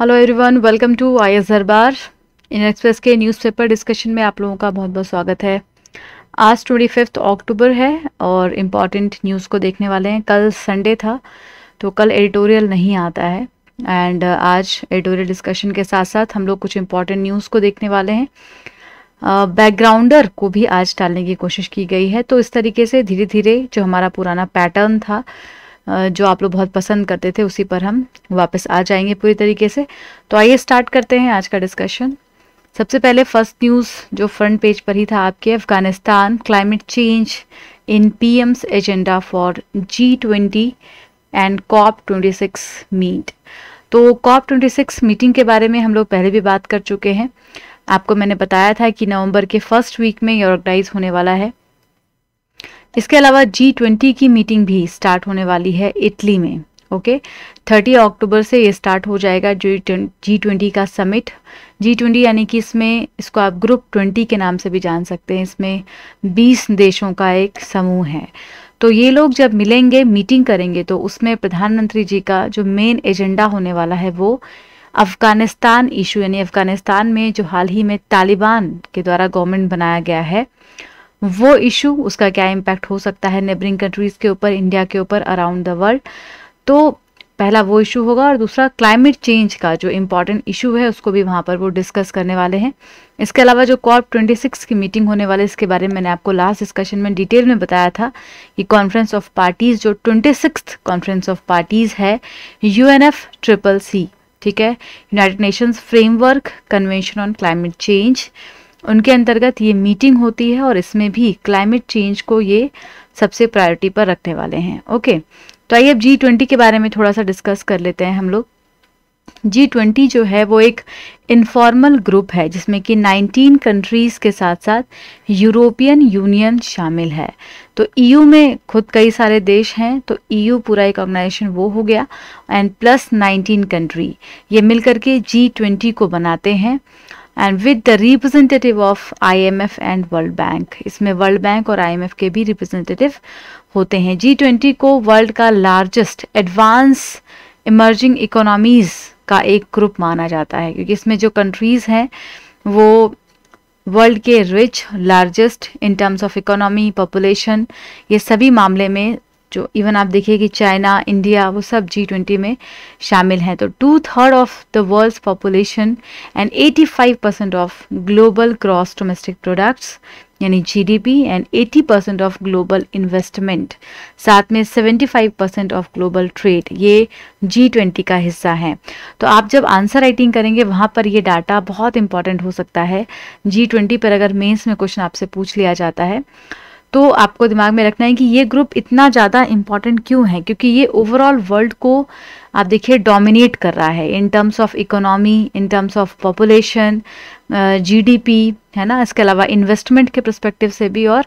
Hello everyone welcome to I S Darbar in express के newspaper discussion में आप लोगों का बहुत बहुत स्वागत है आज ट्वेंटी फिफ्थ अक्टूबर है और इम्पॉर्टेंट न्यूज़ को देखने वाले हैं कल संडे था तो कल एडिटोरियल नहीं आता है एंड uh, आज एडिटोरियल डिस्कशन के साथ साथ हम लोग कुछ इम्पॉर्टेंट न्यूज़ को देखने वाले हैं बैकग्राउंडर uh, को भी आज टालने की कोशिश की गई है तो इस तरीके से धीरे धीरे जो हमारा पुराना पैटर्न था जो आप लोग बहुत पसंद करते थे उसी पर हम वापस आ जाएंगे पूरी तरीके से तो आइए स्टार्ट करते हैं आज का डिस्कशन सबसे पहले फर्स्ट न्यूज़ जो फ्रंट पेज पर ही था आपके Afghanistan climate change in P agenda for G twenty and COP twenty six meet तो कॉप ट्वेंटी सिक्स मीटिंग के बारे में हम लोग पहले भी बात कर चुके हैं आपको मैंने बताया था कि नवंबर के फर्स्ट वीक में ये ऑर्गेनाइज होने वाला है इसके अलावा जी ट्वेंटी की मीटिंग भी स्टार्ट होने वाली है इटली में ओके थर्टी अक्टूबर से ये स्टार्ट हो जाएगा जो जी ट्वेंटी का समिट जी ट्वेंटी यानी कि इसमें इसको आप ग्रुप ट्वेंटी के नाम से भी जान सकते हैं इसमें बीस देशों का एक समूह है तो ये लोग जब मिलेंगे मीटिंग करेंगे तो उसमें प्रधानमंत्री जी का जो मेन एजेंडा होने वाला है वो अफ़गानिस्तान इशू यानी अफ़गानिस्तान में जो हाल ही में तालिबान के द्वारा गवर्नमेंट बनाया गया है वो इशू उसका क्या इम्पैक्ट हो सकता है नेबरिंग कंट्रीज़ के ऊपर इंडिया के ऊपर अराउंड द वर्ल्ड तो पहला वो इशू होगा और दूसरा क्लाइमेट चेंज का जो इम्पोर्टेंट इशू है उसको भी वहाँ पर वो डिस्कस करने वाले हैं इसके अलावा जो कॉप 26 की मीटिंग होने वाली इसके बारे में मैंने आपको लास्ट डिस्कशन में डिटेल में बताया था कि कॉन्फ्रेंस ऑफ पार्टीज़ जो ट्वेंटी कॉन्फ्रेंस ऑफ पार्टीज़ है यू ट्रिपल सी ठीक है United Nations framework convention on climate change उनके अंतर्गत ये मीटिंग होती है और इसमें भी क्लाइमेट चेंज को ये सबसे प्रायोरिटी पर रखने वाले हैं ओके तो आइए अब जी ट्वेंटी के बारे में थोड़ा सा डिस्कस कर लेते हैं हम लोग जी ट्वेंटी जो है वो एक इनफॉर्मल ग्रुप है जिसमें कि 19 कंट्रीज़ के साथ साथ यूरोपियन यूनियन शामिल है तो ईयू e में खुद कई सारे देश हैं तो ईयू e पूरा एक ऑर्गेनाइजेशन वो हो गया एंड प्लस 19 कंट्री ये मिलकर के जी ट्वेंटी को बनाते हैं and with the representative of IMF and World Bank इसमें वर्ल्ड बैंक और आईएमएफ के भी रिप्रेजेंटेटिव होते हैं जी ट्वेंटी को वर्ल्ड का लार्जेस्ट एडवांस इमर्जिंग इकोनॉमीज़ का एक ग्रुप माना जाता है क्योंकि इसमें जो कंट्रीज़ हैं वो वर्ल्ड के rich largest in terms of economy population ये सभी मामले में जो इवन आप देखिए कि चाइना इंडिया वो सब जी ट्वेंटी में शामिल हैं तो two third of the world population and eighty five percent of global gross domestic products यानी GDP and eighty percent of global investment साथ में seventy five percent of global trade ये जी ट्वेंटी का हिस्सा है तो आप जब आंसर राइटिंग करेंगे वहाँ पर ये डाटा बहुत इंपॉर्टेंट हो सकता है जी ट्वेंटी पर अगर मेंस में क्वेश्चन आपसे पूछ लिया जाता है तो आपको दिमाग में रखना है कि ये ग्रुप इतना ज़्यादा इम्पॉर्टेंट क्यों है क्योंकि ये ओवरऑल वर्ल्ड को आप देखिए डोमिनेट कर रहा है in terms of economy in terms of population GDP है ना इसके अलावा इन्वेस्टमेंट के प्रस्पेक्टिव से भी और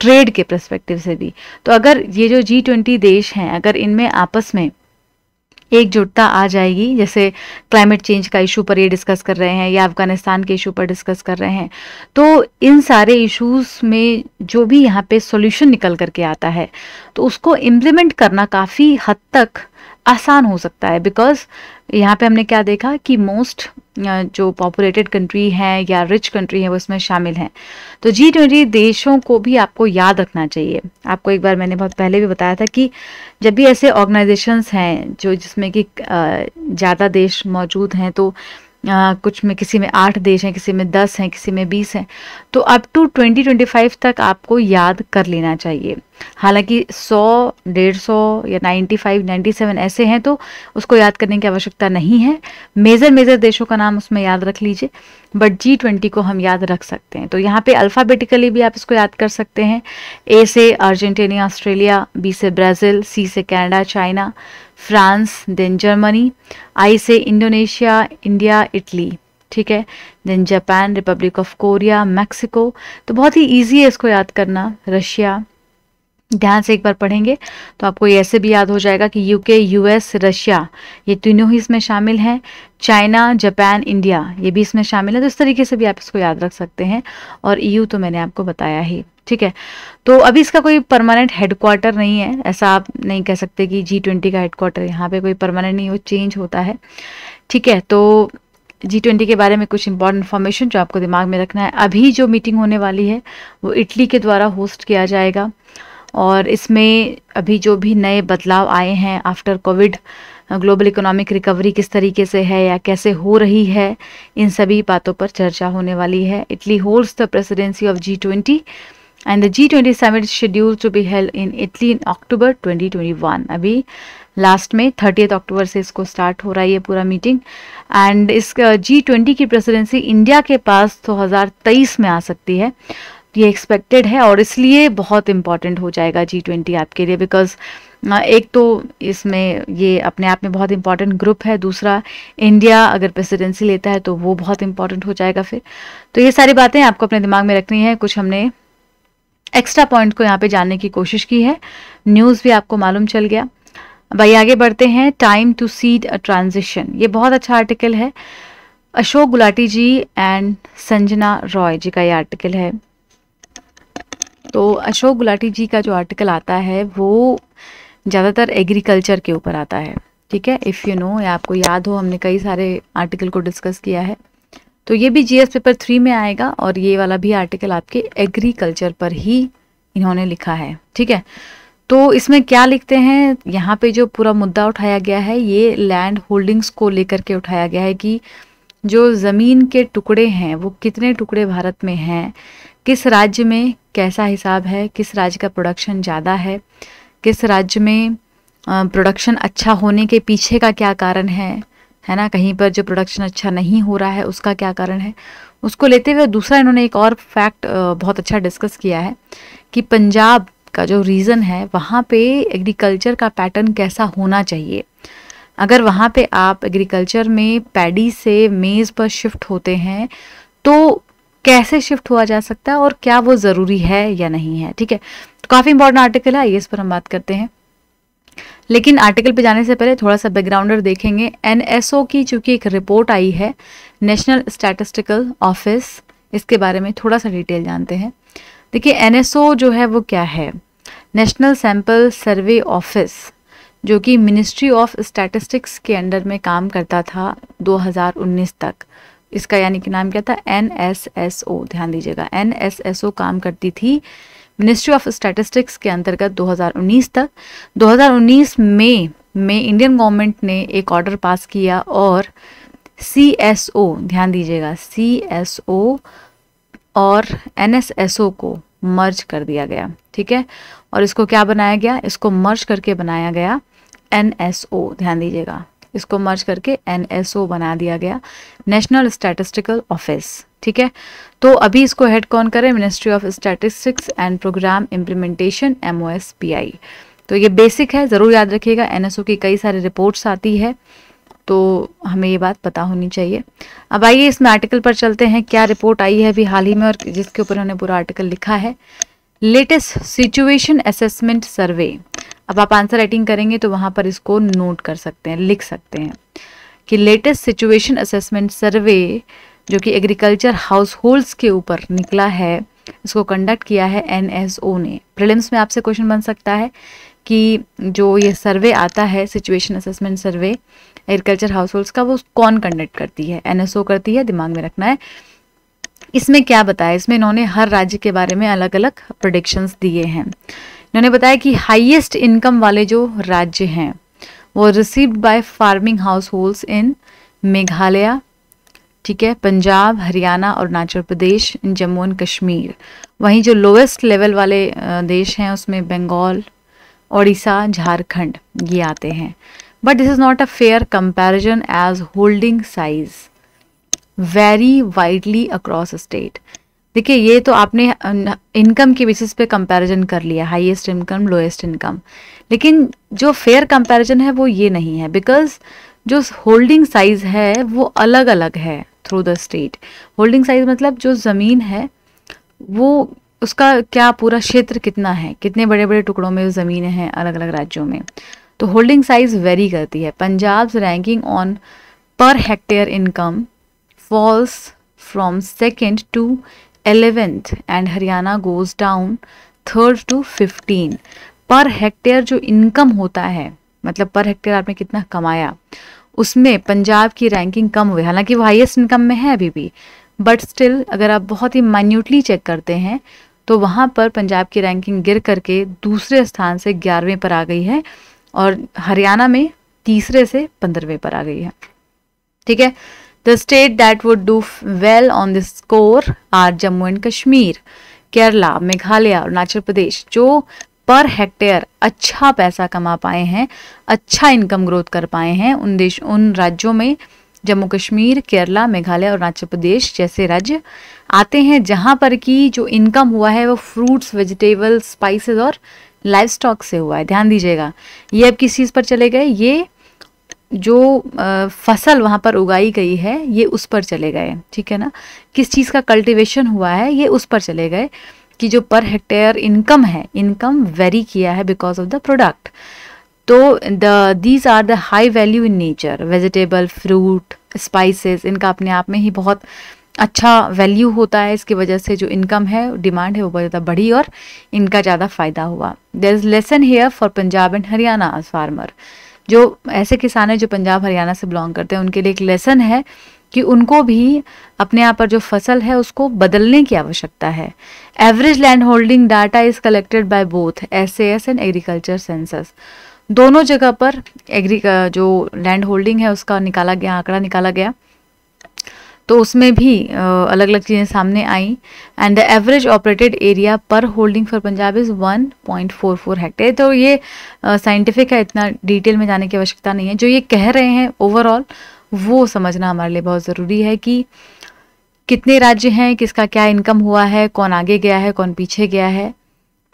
ट्रेड के प्रस्पेक्टिव से भी तो अगर ये जो जी ट्वेंटी देश हैं अगर इनमें आपस में एकजुटता आ जाएगी जैसे क्लाइमेट चेंज का इशू पर ये डिस्कस कर रहे हैं या अफगानिस्तान के इशू पर डिस्कस कर रहे हैं तो इन सारे इश्यूज में जो भी यहाँ पे सॉल्यूशन निकल करके आता है तो उसको इम्प्लीमेंट करना काफ़ी हद तक आसान हो सकता है बिकॉज यहाँ पे हमने क्या देखा कि मोस्ट जो पॉपुलेटेड कंट्री हैं या रिच कंट्री हैं वो इसमें शामिल हैं तो जी ट्वेंटी देशों को भी आपको याद रखना चाहिए आपको एक बार मैंने बहुत पहले भी बताया था कि जब भी ऐसे ऑर्गेनाइजेशंस हैं जो जिसमें कि ज़्यादा देश मौजूद हैं तो आ, कुछ में किसी में आठ देश हैं किसी में दस हैं किसी में बीस हैं तो up to twenty twenty five तक आपको याद कर लेना चाहिए हालांकि 100, 150 या 95, 97 ऐसे हैं तो उसको याद करने की आवश्यकता नहीं है मेजर मेजर देशों का नाम उसमें याद रख लीजिए बट जी ट्वेंटी को हम याद रख सकते हैं तो यहाँ पे अल्फ़ाबेटिकली भी आप इसको याद कर सकते हैं ए से अर्जेंटीना ऑस्ट्रेलिया बी से ब्राज़ील सी से Canada China France then Germany I से इंडोनेशिया इंडिया इटली ठीक है then Japan Republic of Korea Mexico तो बहुत ही ईजी है इसको याद करना रशिया ध्यान से एक बार पढ़ेंगे तो आपको ऐसे भी याद हो जाएगा कि यूके यूएस रशिया ये तीनों ही इसमें शामिल हैं चाइना जापान इंडिया ये भी इसमें शामिल है तो इस तरीके से भी आप इसको याद रख सकते हैं और ईयू e तो मैंने आपको बताया ही ठीक है तो अभी इसका कोई परमानेंट हेडक्वार्टर नहीं है ऐसा आप नहीं कह सकते कि जी ट्वेंटी का हेडक्वार्टर यहाँ पे कोई परमानेंट नहीं वो चेंज होता है ठीक है तो जी ट्वेंटी के बारे में कुछ इंपॉर्टेंट इन्फॉर्मेशन जो आपको दिमाग में रखना है अभी जो मीटिंग होने वाली है वो इटली के द्वारा होस्ट किया जाएगा और इसमें अभी जो भी नए बदलाव आए हैं after COVID global economic recovery किस तरीके से है या कैसे हो रही है इन सभी बातों पर चर्चा होने वाली है Italy holds the presidency of G twenty and the G twenty summit schedule to be held in Italy in October 2021 अभी लास्ट में थर्टी अक्टूबर से इसको स्टार्ट हो रहा है ये पूरा मीटिंग एंड इस जी ट्वेंटी की प्रेसिडेंसी इंडिया के पास 2023 में आ सकती है ये एक्सपेक्टेड है और इसलिए बहुत इम्पॉर्टेंट हो जाएगा जी ट्वेंटी आपके लिए बिकॉज एक तो इसमें ये अपने आप में बहुत इंपॉर्टेंट ग्रुप है दूसरा इंडिया अगर प्रेसिडेंसी लेता है तो वो बहुत इंपॉर्टेंट हो जाएगा फिर तो ये सारी बातें आपको अपने दिमाग में रखनी है कुछ हमने एक्स्ट्रा पॉइंट को यहाँ पे जानने की कोशिश की है न्यूज़ भी आपको मालूम चल गया भाई आगे बढ़ते हैं time to seed a transition ये बहुत अच्छा आर्टिकल है अशोक गुलाटी जी एंड संजना रॉय जी का ये आर्टिकल है तो अशोक गुलाटी जी का जो आर्टिकल आता है वो ज़्यादातर एग्रीकल्चर के ऊपर आता है ठीक है इफ़ यू नो या आपको याद हो हमने कई सारे आर्टिकल को डिस्कस किया है तो ये भी जीएस पेपर थ्री में आएगा और ये वाला भी आर्टिकल आपके एग्रीकल्चर पर ही इन्होंने लिखा है ठीक है तो इसमें क्या लिखते हैं यहाँ पे जो पूरा मुद्दा उठाया गया है ये लैंड होल्डिंग्स को लेकर के उठाया गया है कि जो ज़मीन के टुकड़े हैं वो कितने टुकड़े भारत में हैं किस राज्य में कैसा हिसाब है किस राज्य का प्रोडक्शन ज़्यादा है किस राज्य में प्रोडक्शन अच्छा होने के पीछे का क्या कारण है है ना कहीं पर जो प्रोडक्शन अच्छा नहीं हो रहा है उसका क्या कारण है उसको लेते हुए दूसरा इन्होंने एक और फैक्ट बहुत अच्छा डिस्कस किया है कि पंजाब का जो रीज़न है वहाँ पे एग्रीकल्चर का पैटर्न कैसा होना चाहिए अगर वहाँ पे आप एग्रीकल्चर में पैडी से मेज़ पर शिफ्ट होते हैं तो कैसे शिफ्ट हुआ जा सकता है और क्या वो ज़रूरी है या नहीं है ठीक है तो काफ़ी इंपॉर्टेंट आर्टिकल है आइए इस पर हम बात करते हैं लेकिन आर्टिकल पे जाने से पहले थोड़ा सा बैकग्राउंडर देखेंगे एनएसओ की चूंकि एक रिपोर्ट आई है नेशनल स्टैटिस्टिकल ऑफिस इसके बारे में थोड़ा सा डिटेल जानते हैं देखिए एनएसओ जो है वो क्या है नेशनल सैंपल सर्वे ऑफिस जो कि मिनिस्ट्री ऑफ स्टैटिस्टिक्स के अंडर में काम करता था 2019 तक इसका यानी कि नाम क्या था एन एस एस ओ ध्यान दीजिएगा एन एस एस ओ काम करती थी मिनिस्ट्री ऑफ स्टैटिस्टिक्स के अंतर्गत 2019 तक 2019 में में इंडियन गवर्नमेंट ने एक ऑर्डर पास किया और सी एस ओ ध्यान दीजिएगा सी एस ओ और एन एस एस ओ को मर्ज कर दिया गया ठीक है और इसको क्या बनाया गया इसको मर्ज करके बनाया गया एन एस ओ ध्यान दीजिएगा इसको मर्ज करके एन बना दिया गया नेशनल स्टैटिस्टिकल ऑफिस ठीक है तो अभी इसको हेड कौन करें ministry of statistics and programme implementation M तो ये बेसिक है ज़रूर याद रखिएगा एन की कई सारी रिपोर्ट्स आती है तो हमें ये बात पता होनी चाहिए अब आइए इसमें आर्टिकल पर चलते हैं क्या रिपोर्ट आई है अभी हाल ही में और जिसके ऊपर उन्होंने पूरा आर्टिकल लिखा है लेटेस्ट सिचुएशन असेसमेंट सर्वे अब आप आंसर राइटिंग करेंगे तो वहाँ पर इसको नोट कर सकते हैं लिख सकते हैं कि लेटेस्ट सिचुएशन असेसमेंट सर्वे जो कि एग्रीकल्चर हाउस होल्ड्स के ऊपर निकला है इसको कंडक्ट किया है एनएसओ ने प्रिलिम्स में आपसे क्वेश्चन बन सकता है कि जो ये सर्वे आता है situation assessment survey agriculture households का वो कौन कंडक्ट करती है एनएसओ करती है दिमाग में रखना है इसमें क्या बताया इसमें इन्होंने हर राज्य के बारे में अलग अलग प्रोडिक्शंस दिए हैं इन्होंने बताया कि हाईएस्ट इनकम वाले जो राज्य हैं वो received by farming households in Meghalaya ठीक है पंजाब हरियाणा अरुणाचल प्रदेश जम्मू एंड कश्मीर वहीं जो लोएस्ट लेवल वाले देश हैं उसमें बंगाल ओडिशा झारखंड ये आते हैं but this is not a fair comparison as holding size vary widely across state देखिए ये तो आपने इनकम के बेसिस पे कंपैरिजन कर लिया हाईएस्ट इनकम लोएस्ट इनकम लेकिन जो फेयर कंपैरिजन है वो ये नहीं है बिकॉज जो होल्डिंग साइज़ है वो अलग अलग है through the state holding size मतलब जो ज़मीन है वो उसका क्या पूरा क्षेत्र कितना है कितने बड़े बड़े टुकड़ों में जमीन हैं अलग अलग राज्यों में तो होल्डिंग साइज़ वेरी करती है Punjab ranking on per hectare income falls from second to eleventh and Haryana goes down third to fifteen per hectare जो इनकम होता है मतलब पर हेक्टेयर आपने कितना कमाया उसमें पंजाब की रैंकिंग कम हुई हालांकि वो हाइएस्ट इनकम में है अभी भी बट स्टिल अगर आप बहुत ही माइन्यूटली चेक करते हैं तो वहाँ पर पंजाब की रैंकिंग गिर करके दूसरे स्थान से ग्यारहवें पर आ गई है और हरियाणा में तीसरे से पंद्रहवें पर आ गई है ठीक है The state that would do well on this score are Jammu and Kashmir, Kerala, Meghalaya और अरुणाचल प्रदेश जो पर हेक्टेयर अच्छा पैसा कमा पाए हैं अच्छा इनकम ग्रोथ कर पाए हैं उन देश उन राज्यों में जम्मू कश्मीर केरला मेघालय और अरुणाचल प्रदेश जैसे राज्य आते हैं जहाँ पर कि जो इनकम हुआ है वो फ्रूट्स वेजिटेबल्स स्पाइसेस और लाइफ स्टॉक से हुआ है ध्यान दीजिएगा ये अब किस चीज़ पर चले गए ये जो फसल वहाँ पर उगाई गई है ये उस पर चले गए ठीक है ना किस चीज़ का कल्टीवेशन हुआ है ये उस पर चले गए कि जो पर हेक्टेयर इनकम है इनकम वेरी किया है बिकॉज ऑफ द प्रोडक्ट तो the these are the high value in nature vegetable fruit spices इनका अपने आप में ही बहुत अच्छा वैल्यू होता है इसकी वजह से जो इनकम है डिमांड है वो बहुत ज़्यादा बढ़ी और इनका ज़्यादा फ़ायदा हुआ there is lesson here for Punjab and Haryana farmer जो ऐसे किसान हैं जो पंजाब हरियाणा से बिलोंग करते हैं उनके लिए एक लेसन है कि उनको भी अपने यहाँ पर जो फसल है उसको बदलने की आवश्यकता है average land holding data is collected by both S S and agriculture census दोनों जगह पर एग्री जो लैंड होल्डिंग है उसका निकाला गया आंकड़ा निकाला गया तो उसमें भी अलग अलग चीज़ें सामने आई and the average operated area per holding for Punjab is one point four four hectare तो ये साइंटिफिक है इतना डिटेल में जाने की आवश्यकता नहीं है जो ये कह रहे हैं ओवरऑल वो समझना हमारे लिए बहुत ज़रूरी है कि कितने राज्य हैं किसका क्या इनकम हुआ है कौन आगे गया है कौन पीछे गया है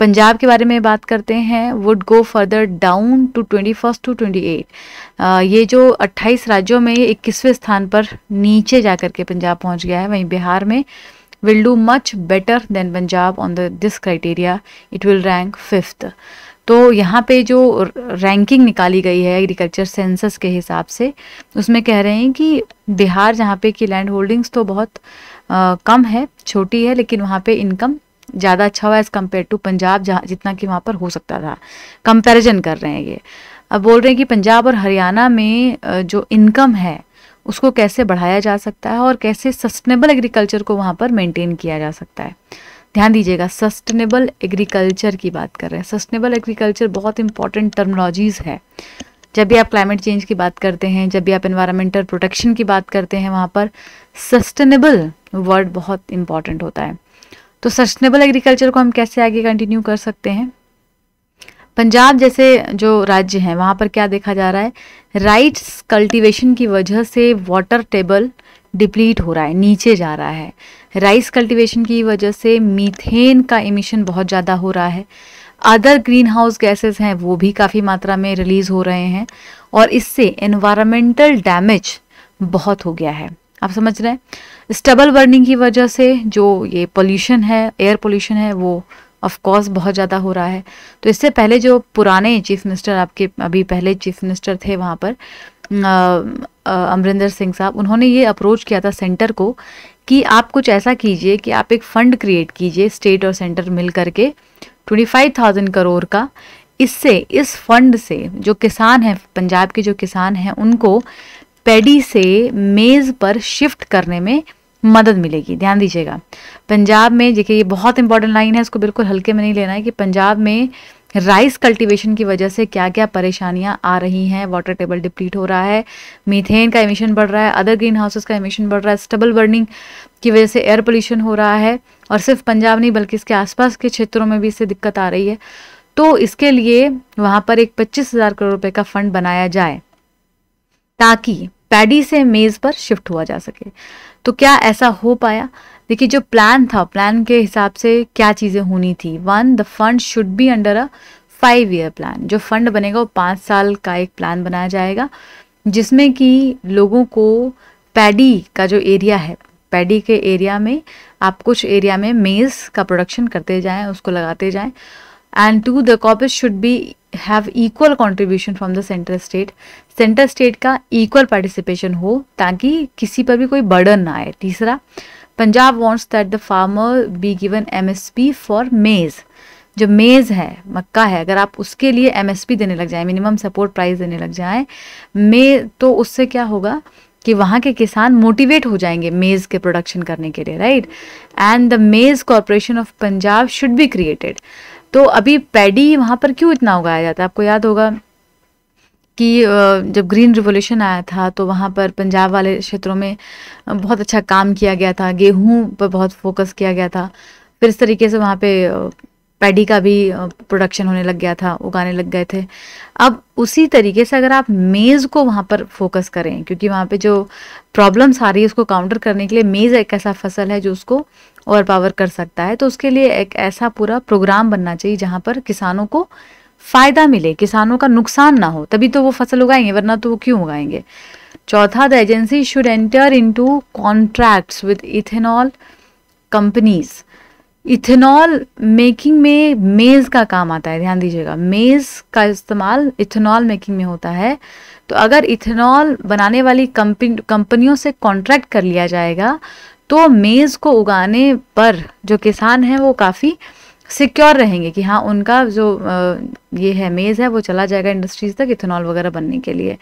पंजाब के बारे में बात करते हैं would go further down to twenty first to twenty eight ये जो अट्ठाईस राज्यों में इक्कीसवें स्थान पर नीचे जा कर के पंजाब पहुंच गया है वहीं बिहार में will do much better than Punjab on the this criteria it will rank fifth तो यहाँ पे जो रैंकिंग निकाली गई है एग्रीकल्चर सेंसस के हिसाब से उसमें कह रहे हैं कि बिहार जहाँ पे की लैंड होल्डिंग्स तो बहुत आ, कम है छोटी है लेकिन वहाँ पे इनकम ज़्यादा अच्छा हुआ एज़ कम्पेयर टू पंजाब जहाँ जितना कि वहाँ पर हो सकता था कंपैरिजन कर रहे हैं ये अब बोल रहे हैं कि पंजाब और हरियाणा में जो इनकम है उसको कैसे बढ़ाया जा सकता है और कैसे सस्टेनेबल एग्रीकल्चर को वहाँ पर मेंटेन किया जा सकता है ध्यान दीजिएगा सस्टेनेबल एग्रीकल्चर की बात कर रहे हैं सस्टेनेबल एग्रीकल्चर बहुत इंपॉर्टेंट टर्मोलॉजीज़ है जब भी आप क्लाइमेट चेंज की बात करते हैं जब भी आप इन्वायरमेंटल प्रोटेक्शन की बात करते हैं वहाँ पर सस्टेनेबल वर्ड बहुत इंपॉर्टेंट होता है तो सस्टेनेबल एग्रीकल्चर को हम कैसे आगे कंटिन्यू कर सकते हैं पंजाब जैसे जो राज्य हैं वहाँ पर क्या देखा जा रहा है राइट्स कल्टीवेशन की वजह से वाटर टेबल डिप्लीट हो रहा है नीचे जा रहा है राइस कल्टीवेशन की वजह से मीथेन का इमिशन बहुत ज़्यादा हो रहा है अदर ग्रीन हाउस गैसेज हैं वो भी काफ़ी मात्रा में रिलीज़ हो रहे हैं और इससे इन्वायरमेंटल डैमेज बहुत हो गया है आप समझ रहे हैं स्टबल बर्निंग की वजह से जो ये पोल्यूशन है एयर पोल्यूशन है वो ऑफ कोर्स बहुत ज़्यादा हो रहा है तो इससे पहले जो पुराने चीफ मिनिस्टर आपके अभी पहले चीफ मिनिस्टर थे वहाँ पर अमरिंदर सिंह साहब उन्होंने ये अप्रोच किया था सेंटर को कि आप कुछ ऐसा कीजिए कि आप एक फ़ंड क्रिएट कीजिए स्टेट और सेंटर मिल करके ट्वेंटी फाइव थाउजेंड करोड़ का इससे इस फंड से जो किसान हैं पंजाब के जो किसान हैं उनको पेडी से मेज़ पर शिफ्ट करने में मदद मिलेगी ध्यान दीजिएगा पंजाब में देखिए ये बहुत इंपॉर्टेंट लाइन है इसको बिल्कुल हल्के में नहीं लेना है कि पंजाब में राइस कल्टीवेशन की वजह से क्या क्या परेशानियां आ रही हैं वाटर टेबल डिप्लीट हो रहा है मीथेन का एमिशन बढ़ रहा है अदर ग्रीन हाउसेस का एमिशन बढ़ रहा है स्टबल बर्निंग की वजह से एयर पोल्यूशन हो रहा है और सिर्फ पंजाब नहीं बल्कि इसके आसपास के क्षेत्रों में भी इससे दिक्कत आ रही है तो इसके लिए वहाँ पर एक पच्चीस हज़ार करोड़ रुपये का फंड बनाया जाए ताकि पैडी से मेज़ पर शिफ्ट हुआ जा सके तो क्या ऐसा हो पाया देखिए जो प्लान था प्लान के हिसाब से क्या चीज़ें होनी थी one the fund should be under a five year plan जो फंड बनेगा वो पाँच साल का एक प्लान बनाया जाएगा जिसमें कि लोगों को पैडी का जो एरिया है पैडी के एरिया में आप कुछ एरिया में मेज़ का प्रोडक्शन करते जाएं उसको लगाते जाएं and two the corpus should be have equal contribution from the center state center state का equal participation हो ताकि किसी पर भी कोई burden ना आए तीसरा Punjab wants that the farmer be given MSP for maize जो मेज़ है मक्का है अगर आप उसके लिए एमएसपी देने लग जाए मिनिमम सपोर्ट प्राइस देने लग जाए मे तो उससे क्या होगा कि वहाँ के किसान मोटिवेट हो जाएंगे मेज़ के प्रोडक्शन करने के लिए right and the maize corporation of Punjab should be created तो अभी पैडी वहाँ पर क्यों इतना उगाया जाता है आपको याद होगा कि जब ग्रीन रिवोल्यूशन आया था तो वहाँ पर पंजाब वाले क्षेत्रों में बहुत अच्छा काम किया गया था गेहूं पर बहुत फोकस किया गया था फिर इस तरीके से वहाँ पे पैडी का भी प्रोडक्शन होने लग गया था उगाने लग गए थे अब उसी तरीके से अगर आप मेज़ को वहाँ पर फोकस करें क्योंकि वहाँ पे जो प्रॉब्लम्स आ रही है उसको काउंटर करने के लिए मेज़ एक ऐसा फसल है जो उसको ओवर पावर कर सकता है तो उसके लिए एक ऐसा पूरा प्रोग्राम बनना चाहिए जहाँ पर किसानों को फ़ायदा मिले किसानों का नुकसान ना हो तभी तो वो फसल उगाएंगे वरना तो वो क्यों उगाएंगे चौथा the agency should enter into contracts with ethanol companies ethanol making में मेज़ का काम आता है ध्यान दीजिएगा मेज़ का इस्तेमाल इथेनॉल मेकिंग में होता है तो अगर इथेनॉल बनाने वाली कंपनी कंपनियों से कॉन्ट्रैक्ट कर लिया जाएगा तो मेज़ को उगाने पर जो किसान हैं वो काफ़ी सिक्योर रहेंगे कि हाँ उनका जो ये है मेज़ है वो चला जाएगा इंडस्ट्रीज तक इथेनॉल वगैरह बनने के लिए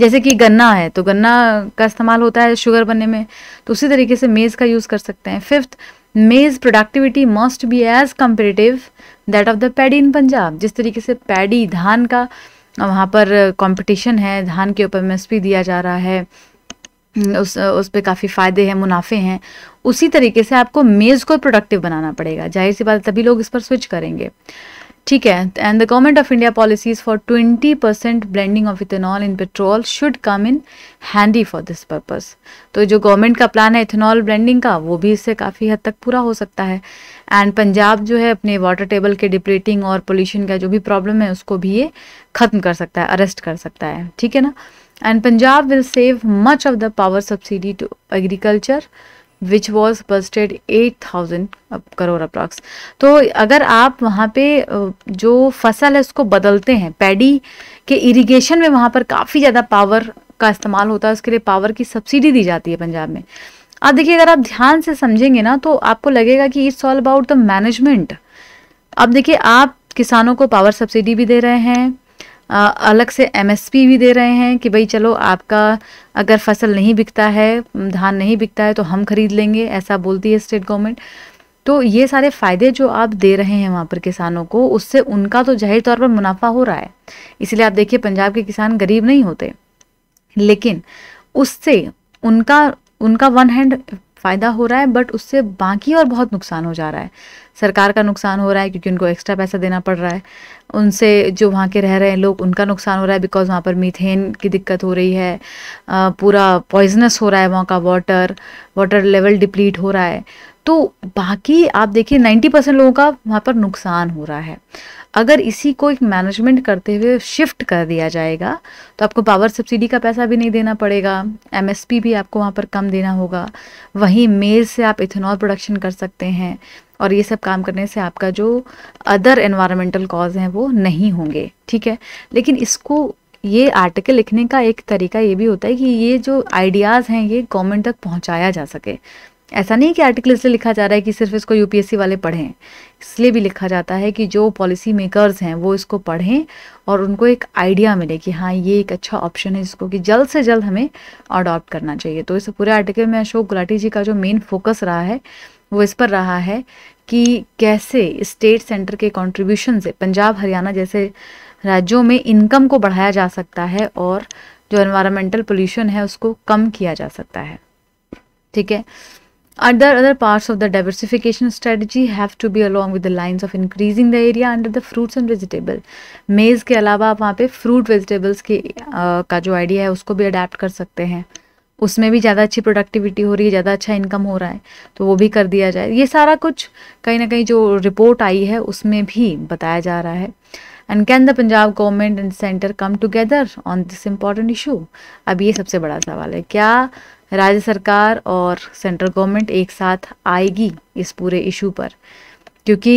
जैसे कि गन्ना है तो गन्ना का इस्तेमाल होता है शुगर बनने में तो उसी तरीके से मेज़ का यूज़ कर सकते हैं fifth maize productivity must be as comparative that of the paddy in Punjab जिस तरीके से पैडी धान का वहाँ पर कंपटीशन है धान के ऊपर एम दिया जा रहा है हम्म, उस उस पर काफ़ी फ़ायदे हैं मुनाफे हैं उसी तरीके से आपको मेज़ को प्रोडक्टिव बनाना पड़ेगा जाहिर सी बात तभी लोग इस पर स्विच करेंगे ठीक है and the government of India policies for 20 percent blending of ethanol in petrol should come in handy for this purpose तो जो गवर्नमेंट का प्लान है इथेनॉल ब्लेंडिंग का वो भी इससे काफ़ी हद तक पूरा हो सकता है एंड पंजाब जो है अपने वाटर टेबल के डिप्लेटिंग और पोल्यूशन का जो भी प्रॉब्लम है उसको भी ये ख़त्म कर सकता है अरेस्ट कर सकता है ठीक है ना and Punjab will save much of the power subsidy to agriculture which was busted 8000 crore approx तो अगर आप वहाँ पे जो फसल है उसको बदलते हैं पैडी के इरिगेशन में वहाँ पर काफ़ी ज़्यादा पावर का इस्तेमाल होता है उसके लिए पावर की सब्सिडी दी जाती है पंजाब में अब देखिए अगर आप ध्यान से समझेंगे ना तो आपको लगेगा कि it's all about the management अब देखिए आप किसानों को पावर सब्सिडी भी दे रहे हैं अलग से एमएसपी भी दे रहे हैं कि भाई चलो आपका अगर फसल नहीं बिकता है धान नहीं बिकता है तो हम खरीद लेंगे ऐसा बोलती है स्टेट गवर्नमेंट तो ये सारे फ़ायदे जो आप दे रहे हैं वहाँ पर किसानों को उससे उनका तो जाहिर तौर पर मुनाफा हो रहा है इसलिए आप देखिए पंजाब के किसान गरीब नहीं होते लेकिन उससे उनका उनका वन हैंड फ़ायदा हो रहा है बट उससे बाकी और बहुत नुकसान हो जा रहा है सरकार का नुकसान हो रहा है क्योंकि उनको एक्स्ट्रा पैसा देना पड़ रहा है उनसे जो वहाँ के रह रहे हैं लोग उनका नुकसान हो रहा है बिकॉज़ वहाँ पर मीथेन की दिक्कत हो रही है पूरा पॉइजनस हो रहा है वहाँ का वाटर वाटर लेवल डिप्लीट हो रहा है तो बाकी आप देखिए नाइन्टी परसेंट लोगों का वहाँ पर नुकसान हो रहा है अगर इसी को एक मैनेजमेंट करते हुए शिफ्ट कर दिया जाएगा तो आपको पावर सब्सिडी का पैसा भी नहीं देना पड़ेगा एमएसपी भी आपको वहाँ पर कम देना होगा वहीं मेल से आप इथेनॉल प्रोडक्शन कर सकते हैं और ये सब काम करने से आपका जो अदर एनवायरमेंटल कॉज हैं वो नहीं होंगे ठीक है लेकिन इसको ये आर्टिकल लिखने का एक तरीका ये भी होता है कि ये जो आइडियाज़ हैं ये गवर्नमेंट तक पहुंचाया जा सके ऐसा नहीं कि आर्टिकल इसलिए लिखा जा रहा है कि सिर्फ इसको यूपीएससी वाले पढ़ें इसलिए भी लिखा जाता है कि जो पॉलिसी मेकर्स हैं वो इसको पढ़ें और उनको एक आइडिया मिले कि हाँ ये एक अच्छा ऑप्शन है इसको कि जल्द से जल्द हमें अडॉप्ट करना चाहिए तो इस पूरे आर्टिकल में अशोक गुलाटी जी का जो मेन फोकस रहा है वो इस पर रहा है कि कैसे स्टेट सेंटर के कॉन्ट्रीब्यूशन से पंजाब हरियाणा जैसे राज्यों में इनकम को बढ़ाया जा सकता है और जो एनवायरमेंटल पोल्यूशन है उसको कम किया जा सकता है ठीक है Other, other parts of the diversification strategy have to be along with the lines of increasing the area under the fruits and vegetable. मेज़ के अलावा आप वहाँ पे फ्रूट वेजिटेबल्स की आ, का जो आइडिया है उसको भी अडेप्ट कर सकते हैं उसमें भी ज़्यादा अच्छी प्रोडक्टिविटी हो रही है ज़्यादा अच्छा इनकम हो रहा है तो वो भी कर दिया जाए ये सारा कुछ कहीं ना कहीं जो रिपोर्ट आई है उसमें भी बताया जा रहा है and can the Punjab government and centre come together on this important issue अब ये सबसे बड़ा सवाल है क्या राज्य सरकार और सेंट्रल गवर्नमेंट एक साथ आएगी इस पूरे इशू पर क्योंकि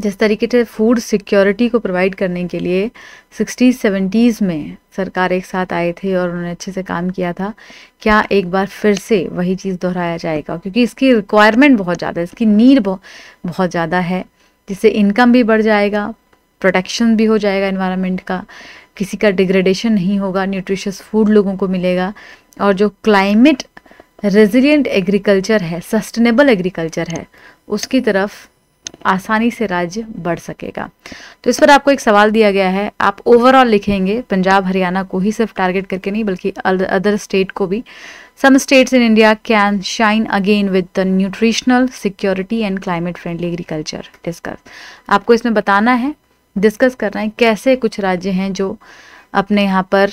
जिस तरीके से फूड सिक्योरिटी को प्रोवाइड करने के लिए सिक्सटीज़ सेवेंटीज़ में सरकार एक साथ आए थे और उन्होंने अच्छे से काम किया था क्या एक बार फिर से वही चीज़ दोहराया जाएगा क्योंकि इसकी रिक्वायरमेंट बहुत ज़्यादा है इसकी नीड बहुत बहुत ज़्यादा है जिससे इनकम भी बढ़ जाएगा प्रोटेक्शन भी हो जाएगा इन्वायरमेंट का किसी का डिग्रेडेशन नहीं होगा न्यूट्रिशियस फूड लोगों को मिलेगा और जो क्लाइमेट रेजिलिएंट एग्रीकल्चर है सस्टेनेबल एग्रीकल्चर है उसकी तरफ आसानी से राज्य बढ़ सकेगा तो इस पर आपको एक सवाल दिया गया है आप ओवरऑल लिखेंगे पंजाब हरियाणा को ही सिर्फ टारगेट करके नहीं बल्कि अदर स्टेट को भी some states in India can shine again with the nutritional security and climate friendly agriculture discuss आपको इसमें बताना है डिस्कस कर रहे हैं कैसे कुछ राज्य हैं जो अपने यहाँ पर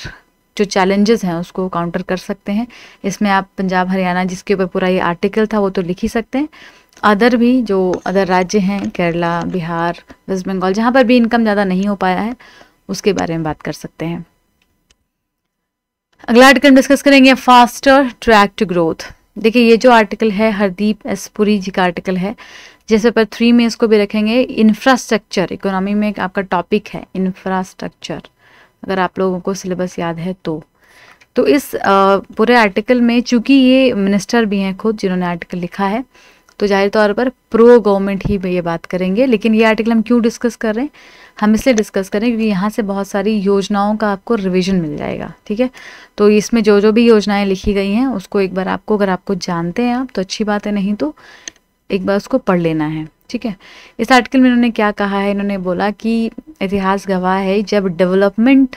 जो चैलेंजेस हैं उसको काउंटर कर सकते हैं इसमें आप पंजाब हरियाणा जिसके ऊपर पूरा ये आर्टिकल था वो तो लिख ही सकते हैं अदर भी जो अदर राज्य हैं केरला बिहार वेस्ट बंगाल जहाँ पर भी इनकम ज़्यादा नहीं हो पाया है उसके बारे में बात कर सकते हैं अगला आर्टिकल डिस्कस करेंगे फास्टर ट्रैक टू ग्रोथ देखिए ये जो आर्टिकल है हरदीप एस पुरी जी का आर्टिकल है जैसे पर थ्री में इसको भी रखेंगे इंफ्रास्ट्रक्चर इकोनॉमी में आपका टॉपिक है इंफ्रास्ट्रक्चर अगर आप लोगों को सिलेबस याद है तो तो इस पूरे आर्टिकल में चूंकि ये मिनिस्टर भी हैं खुद जिन्होंने आर्टिकल लिखा है तो जाहिर तौर पर प्रो गवर्नमेंट ही ये बात करेंगे लेकिन ये आर्टिकल हम क्यों डिस्कस कर रहे हैं हम इसलिए डिस्कस कर रहे हैं क्योंकि यहाँ से बहुत सारी योजनाओं का आपको रिविजन मिल जाएगा ठीक है तो इसमें जो जो भी योजनाएं लिखी गई हैं उसको एक बार आपको अगर आपको जानते हैं आप तो अच्छी बात है नहीं तो एक बार उसको पढ़ लेना है ठीक है इस आर्टिकल में इन्होंने क्या कहा है इन्होंने बोला कि इतिहास गवाह है जब डेवलपमेंट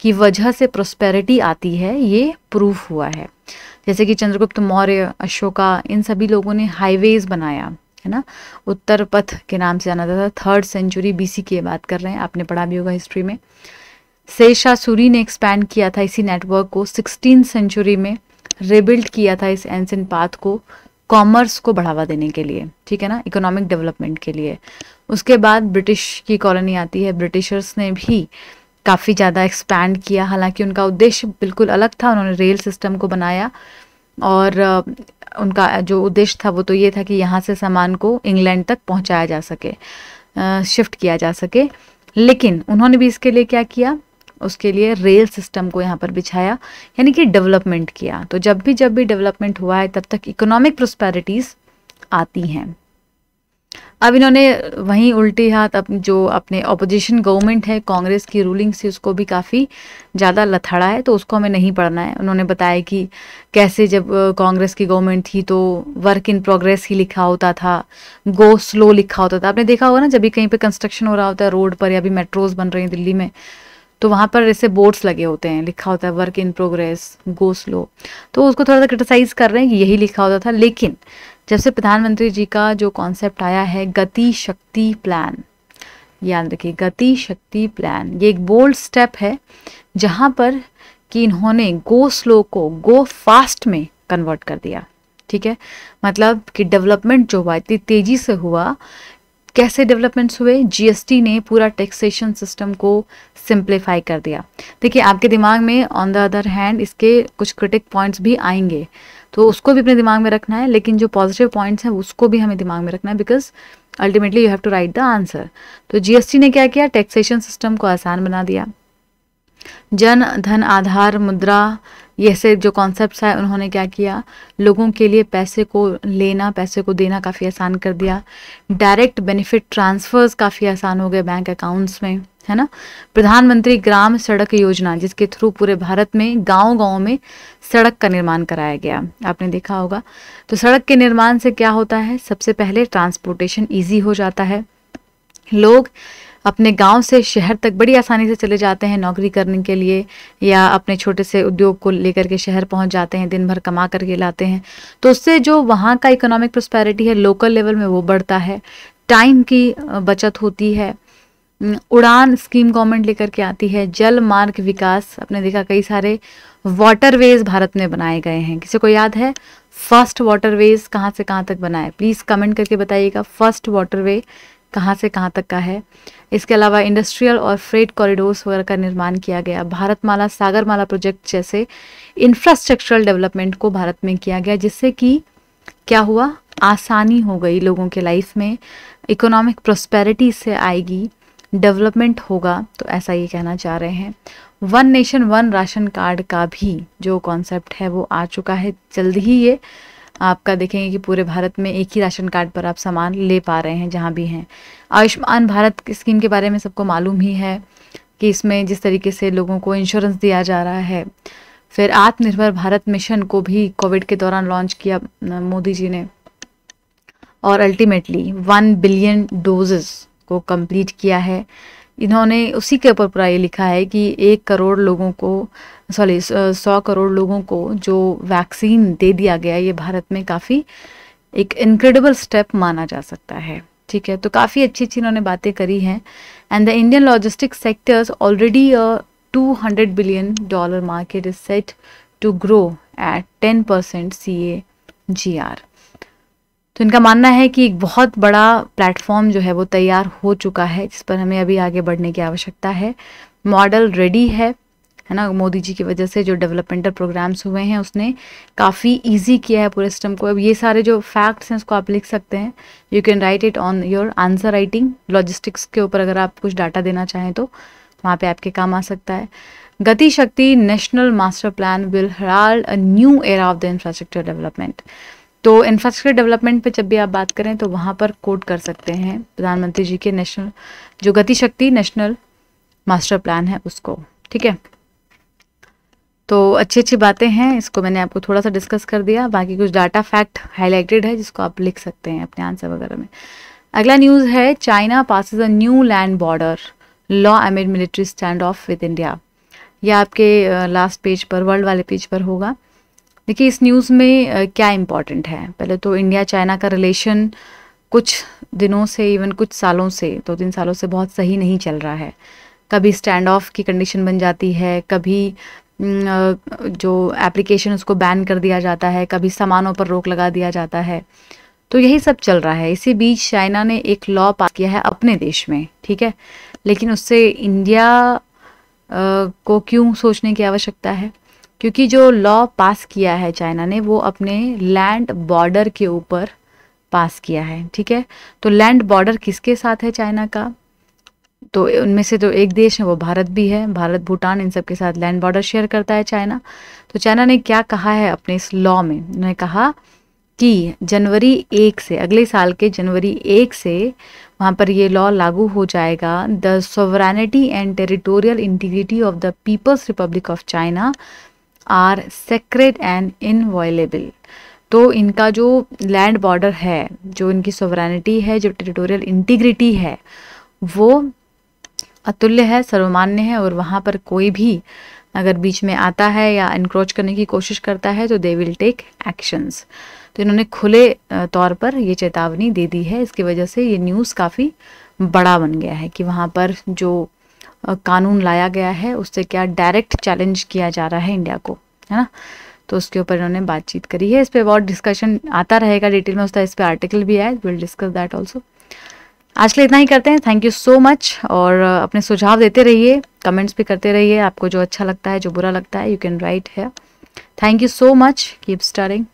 की वजह से प्रोस्पेरिटी आती है ये प्रूफ हुआ है जैसे कि चंद्रगुप्त मौर्य अशोका इन सभी लोगों ने हाईवेज बनाया है ना उत्तर पथ के नाम से जाना जाता था थर्ड सेंचुरी बीसी की बात कर रहे हैं आपने पढ़ा भी होगा हिस्ट्री में शेषा सूरी ने एक्सपैंड किया था इसी नेटवर्क को सिक्सटीन सेंचुरी में रिबिल्ड किया था इस एंसेंट पाथ को कॉमर्स को बढ़ावा देने के लिए ठीक है ना इकोनॉमिक डेवलपमेंट के लिए उसके बाद ब्रिटिश की कॉलोनी आती है ब्रिटिशर्स ने भी काफ़ी ज़्यादा एक्सपैंड किया हालांकि उनका उद्देश्य बिल्कुल अलग था उन्होंने रेल सिस्टम को बनाया और उनका जो उद्देश्य था वो तो ये था कि यहाँ से सामान को इंग्लैंड तक पहुँचाया जा सके शिफ्ट किया जा सके लेकिन उन्होंने भी इसके लिए क्या किया उसके लिए रेल सिस्टम को यहाँ पर बिछाया यानी कि डेवलपमेंट किया तो जब भी जब भी डेवलपमेंट हुआ है तब तक इकोनॉमिक प्रोस्पैरिटीज आती हैं अब इन्होंने वहीं उल्टे हाथ अप जो अपने ऑपोजिशन गवर्नमेंट है कांग्रेस की रूलिंग से उसको भी काफ़ी ज़्यादा लथड़ा है तो उसको हमें नहीं पढ़ना है उन्होंने बताया कि कैसे जब कांग्रेस की गवर्नमेंट थी तो वर्क इन प्रोग्रेस ही लिखा होता था गो स्लो लिखा होता था आपने देखा होगा ना जब भी कहीं पर कंस्ट्रक्शन हो रहा होता है रोड पर या अभी मेट्रोज बन रही हैं दिल्ली में तो वहाँ पर ऐसे बोर्ड्स लगे होते हैं लिखा होता है work in progress go slow तो उसको थोड़ा सा क्रिटिसाइज़ कर रहे हैं कि यही लिखा होता था लेकिन जब से प्रधानमंत्री जी का जो कॉन्सेप्ट आया है गति शक्ति प्लान याद रखिए गति शक्ति प्लान ये एक बोल्ड स्टेप है जहाँ पर कि इन्होंने गो स्लो को गो फास्ट में कन्वर्ट कर दिया ठीक है मतलब कि डेवलपमेंट जो हुआ इतनी तेज़ी से हुआ कैसे डेवलपमेंट्स हुए जीएसटी ने पूरा टैक्सेशन सिस्टम को सिंप्लीफाई कर दिया देखिए आपके दिमाग में ऑन द अदर हैंड इसके कुछ क्रिटिक पॉइंट्स भी आएंगे तो उसको भी अपने दिमाग में रखना है लेकिन जो पॉजिटिव पॉइंट्स हैं उसको भी हमें दिमाग में रखना है because ultimately you have to write the answer तो जीएसटी ने क्या किया टैक्सेशन सिस्टम को आसान बना दिया जन धन आधार मुद्रा जैसे जो कॉन्सेप्ट है उन्होंने क्या किया लोगों के लिए पैसे को लेना पैसे को देना काफ़ी आसान कर दिया डायरेक्ट बेनिफिट ट्रांसफ़र्स काफ़ी आसान हो गए बैंक अकाउंट्स में है ना प्रधानमंत्री ग्राम सड़क योजना जिसके थ्रू पूरे भारत में गांव गांव में सड़क का निर्माण कराया गया आपने देखा होगा तो सड़क के निर्माण से क्या होता है सबसे पहले ट्रांसपोर्टेशन ईजी हो जाता है लोग अपने गांव से शहर तक बड़ी आसानी से चले जाते हैं नौकरी करने के लिए या अपने छोटे से उद्योग को लेकर के शहर पहुंच जाते हैं दिन भर कमा करके लाते हैं तो उससे जो वहाँ का इकोनॉमिक प्रोस्पैरिटी है लोकल लेवल में वो बढ़ता है टाइम की बचत होती है उड़ान स्कीम गवर्नमेंट लेकर के आती है जल मार्ग विकास आपने देखा कई सारे वाटरवेज भारत में बनाए गए हैं किसी को याद है फर्स्ट वाटरवेज कहाँ से कहाँ तक बनाए प्लीज़ कमेंट करके बताइएगा फर्स्ट वाटरवे कहाँ से कहाँ तक का है इसके अलावा इंडस्ट्रियल और फ्रेट कॉरिडोर्स वगैरह का निर्माण किया गया भारतमाला सागरमाला प्रोजेक्ट जैसे इंफ्रास्ट्रक्चरल डेवलपमेंट को भारत में किया गया जिससे कि क्या हुआ आसानी हो गई लोगों के लाइफ में इकोनॉमिक प्रोस्पेरिटी से आएगी डेवलपमेंट होगा तो ऐसा ये कहना चाह रहे हैं one nation one ration card का भी जो कॉन्सेप्ट है वो आ चुका है जल्द ही ये आपका देखेंगे कि पूरे भारत में एक ही राशन कार्ड पर आप सामान ले पा रहे हैं जहाँ भी हैं आयुष्मान भारत की स्कीम के बारे में सबको मालूम ही है कि इसमें जिस तरीके से लोगों को इंश्योरेंस दिया जा रहा है फिर आत्मनिर्भर भारत मिशन को भी कोविड के दौरान लॉन्च किया मोदी जी ने और अल्टीमेटली वन बिलियन डोजेस को कंप्लीट किया है इन्होंने उसी के ऊपर पूरा ये लिखा है कि एक करोड़ लोगों को सॉरी सौ करोड़ लोगों को जो वैक्सीन दे दिया गया ये भारत में काफ़ी एक इनक्रेडिबल स्टेप माना जा सकता है ठीक है तो काफ़ी अच्छी अच्छी इन्होंने बातें करी हैं and the Indian logistic sectors already a 200 billion dollar market is set to grow at 10 percent C A G R तो इनका मानना है कि एक बहुत बड़ा प्लेटफॉर्म जो है वो तैयार हो चुका है जिस पर हमें अभी आगे बढ़ने की आवश्यकता है मॉडल रेडी है है ना मोदी जी की वजह से जो डेवलपमेंटल प्रोग्राम्स हुए हैं उसने काफ़ी ईजी किया है पूरे सिस्टम को अब ये सारे जो फैक्ट्स हैं उसको आप लिख सकते हैं you can write it on your answer writing logistics के ऊपर अगर आप कुछ डाटा देना चाहें तो वहाँ पर आपके काम आ सकता है Gati Shakti national master plan will herald a new era of the infrastructure development तो इंफ्रास्ट्रक्चर डेवलपमेंट पे जब भी आप बात करें तो वहाँ पर कोट कर सकते हैं प्रधानमंत्री जी के नेशनल जो गति शक्ति नेशनल मास्टर प्लान है उसको ठीक है तो अच्छी अच्छी बातें हैं इसको मैंने आपको थोड़ा सा डिस्कस कर दिया बाकी कुछ डाटा फैक्ट हाईलाइटेड है जिसको आप लिख सकते हैं अपने आंसर वगैरह में अगला न्यूज़ है China passes a new land border law amid military standoff with India यह आपके लास्ट पेज पर वर्ल्ड वाले पेज पर होगा देखिए इस न्यूज़ में क्या इंपॉर्टेंट है पहले तो इंडिया चाइना का रिलेशन कुछ दिनों से इवन कुछ सालों से दो तो तीन सालों से बहुत सही नहीं चल रहा है कभी स्टैंड ऑफ की कंडीशन बन जाती है कभी जो एप्लीकेशन उसको बैन कर दिया जाता है कभी सामानों पर रोक लगा दिया जाता है तो यही सब चल रहा है इसी बीच चाइना ने एक लॉ पास किया है अपने देश में ठीक है लेकिन उससे इंडिया को क्यों सोचने की आवश्यकता है क्योंकि जो लॉ पास किया है चाइना ने वो अपने लैंड बॉर्डर के ऊपर पास किया है ठीक है तो लैंड बॉर्डर किसके साथ है चाइना का तो उनमें से तो एक देश है वो भारत भी है भारत भूटान इन सब के साथ लैंड बॉर्डर शेयर करता है चाइना तो चाइना ने क्या कहा है अपने इस लॉ में उन्होंने कहा कि जनवरी एक से अगले साल के जनवरी एक से वहाँ पर ये लॉ लागू हो जाएगा the sovereignty and territorial integrity of the People's Republic of China are sacred and inviolable तो इनका जो लैंड बॉर्डर है जो इनकी सोवरानिटी है जो टेरिटोरियल इंटीग्रिटी है वो अतुल्य है सर्वमान्य है और वहाँ पर कोई भी अगर बीच में आता है या इनक्रोच करने की कोशिश करता है तो दे विल टेक एक्शंस तो इन्होंने खुले तौर पर ये चेतावनी दे दी है इसकी वजह से ये न्यूज़ काफ़ी बड़ा बन गया है कि वहाँ पर जो कानून लाया गया है उससे क्या डायरेक्ट चैलेंज किया जा रहा है इंडिया को है ना तो उसके ऊपर इन्होंने बातचीत करी है इस पर बहुत डिस्कशन आता रहेगा डिटेल में उसका इस पर आर्टिकल भी आया विल डिस्कस दैट ऑल्सो आज के लिए इतना ही करते हैं थैंक यू सो मच और अपने सुझाव देते रहिए कमेंट्स भी करते रहिए आपको जो अच्छा लगता है जो बुरा लगता है यू कैन राइट है thank you so much keep starring